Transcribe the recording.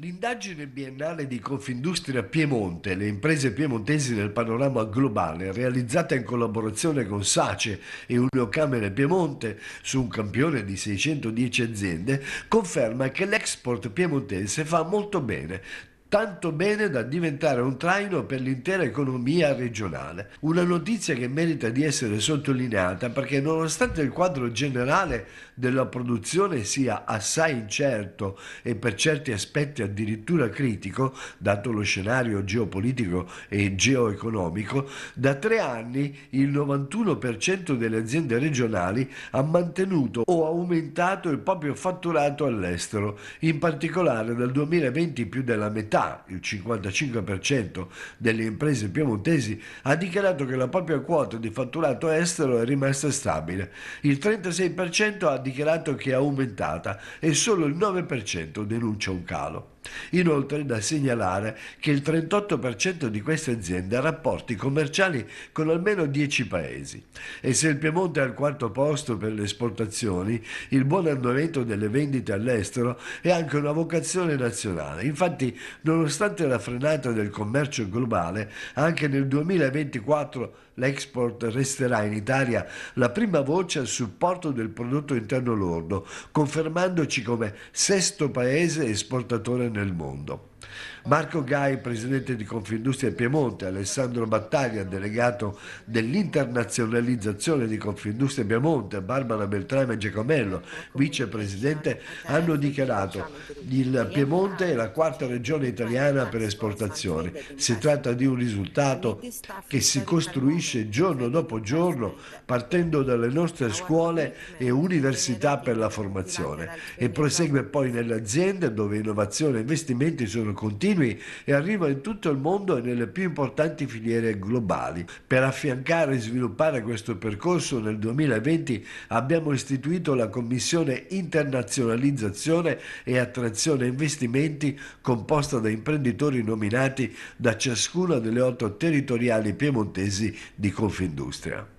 L'indagine biennale di Confindustria Piemonte, le imprese piemontesi nel panorama globale, realizzata in collaborazione con Sace e Uniocamere Piemonte su un campione di 610 aziende, conferma che l'export piemontese fa molto bene, tanto bene da diventare un traino per l'intera economia regionale. Una notizia che merita di essere sottolineata perché nonostante il quadro generale della produzione sia assai incerto e per certi aspetti addirittura critico, dato lo scenario geopolitico e geoeconomico, da tre anni il 91% delle aziende regionali ha mantenuto o aumentato il proprio fatturato all'estero, in particolare dal 2020 più della metà città, il 55% delle imprese piemontesi, ha dichiarato che la propria quota di fatturato estero è rimasta stabile, il 36% ha dichiarato che è aumentata e solo il 9% denuncia un calo. Inoltre è da segnalare che il 38% di queste aziende ha rapporti commerciali con almeno 10 paesi e se il Piemonte è al quarto posto per le esportazioni, il buon andamento delle vendite all'estero è anche una vocazione nazionale. Infatti, nonostante la frenata del commercio globale, anche nel 2024 l'export resterà in Italia la prima voce al supporto del prodotto interno lordo, confermandoci come sesto paese esportatore nel nel mondo. Marco Gai, presidente di Confindustria Piemonte, Alessandro Battaglia, delegato dell'internazionalizzazione di Confindustria Piemonte, Barbara Beltrame Giacomello, vicepresidente, hanno dichiarato il Piemonte è la quarta regione italiana per esportazioni. Si tratta di un risultato che si costruisce giorno dopo giorno partendo dalle nostre scuole e università per la formazione e prosegue poi nelle aziende dove innovazione e investimenti sono continui e arriva in tutto il mondo e nelle più importanti filiere globali. Per affiancare e sviluppare questo percorso nel 2020 abbiamo istituito la Commissione Internazionalizzazione e Attrazione Investimenti composta da imprenditori nominati da ciascuna delle otto territoriali piemontesi di Confindustria.